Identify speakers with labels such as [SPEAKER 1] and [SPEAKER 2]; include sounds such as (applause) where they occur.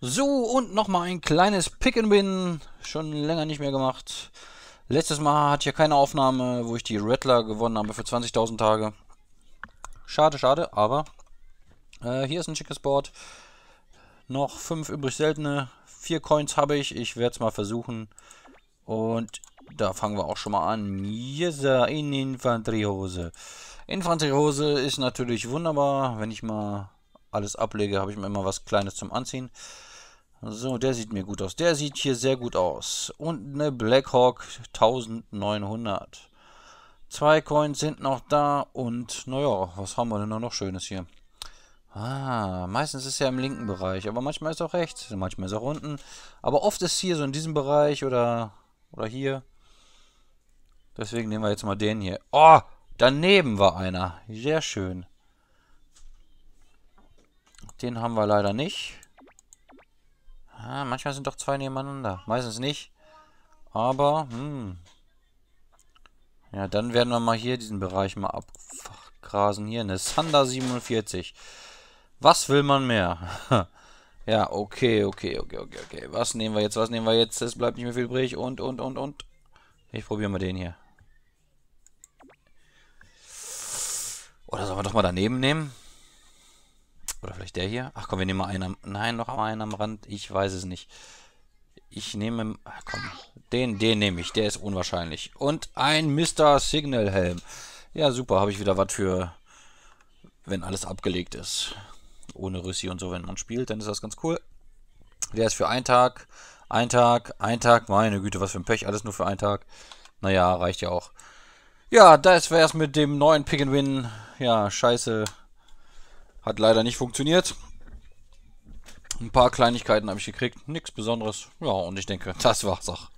[SPEAKER 1] So, und nochmal ein kleines Pick and Win. Schon länger nicht mehr gemacht. Letztes Mal hat hier keine Aufnahme, wo ich die Rattler gewonnen habe für 20.000 Tage. Schade, schade, aber äh, hier ist ein schickes Board. Noch 5 übrig seltene. 4 Coins habe ich. Ich werde es mal versuchen. Und da fangen wir auch schon mal an. Yesa äh, in Infanteriehose. Infanteriehose ist natürlich wunderbar. Wenn ich mal alles ablege, habe ich mir immer was Kleines zum Anziehen. So, der sieht mir gut aus. Der sieht hier sehr gut aus. Und eine Blackhawk 1900. Zwei Coins sind noch da und naja, was haben wir denn noch Schönes hier? Ah, meistens ist ja im linken Bereich, aber manchmal ist auch rechts, manchmal ist auch unten. Aber oft ist hier so in diesem Bereich oder, oder hier. Deswegen nehmen wir jetzt mal den hier. Oh, daneben war einer. Sehr schön. Den haben wir leider nicht. Ah, manchmal sind doch zwei nebeneinander. Meistens nicht. Aber, hm. Ja, dann werden wir mal hier diesen Bereich mal abgrasen. Hier eine Sander 47. Was will man mehr? (laughs) ja, okay, okay, okay, okay, okay. Was nehmen wir jetzt? Was nehmen wir jetzt? Es bleibt nicht mehr viel übrig. Und, und, und, und. Ich probiere mal den hier. Oder sollen wir doch mal daneben nehmen? Vielleicht der hier? Ach komm, wir nehmen mal einen am... Nein, noch einen am Rand. Ich weiß es nicht. Ich nehme... Ach, komm, den, den nehme ich. Der ist unwahrscheinlich. Und ein Mr. Signal Helm. Ja, super. Habe ich wieder was für... Wenn alles abgelegt ist. Ohne Rüssi und so, wenn man spielt, dann ist das ganz cool. Der ist für einen Tag. Ein Tag, ein Tag. Meine Güte, was für ein Pech. Alles nur für einen Tag. Naja, reicht ja auch. Ja, das wär's mit dem neuen Pick and Win. Ja, scheiße. Hat leider nicht funktioniert. Ein paar Kleinigkeiten habe ich gekriegt. Nichts Besonderes. Ja, und ich denke, (laughs) das war's auch.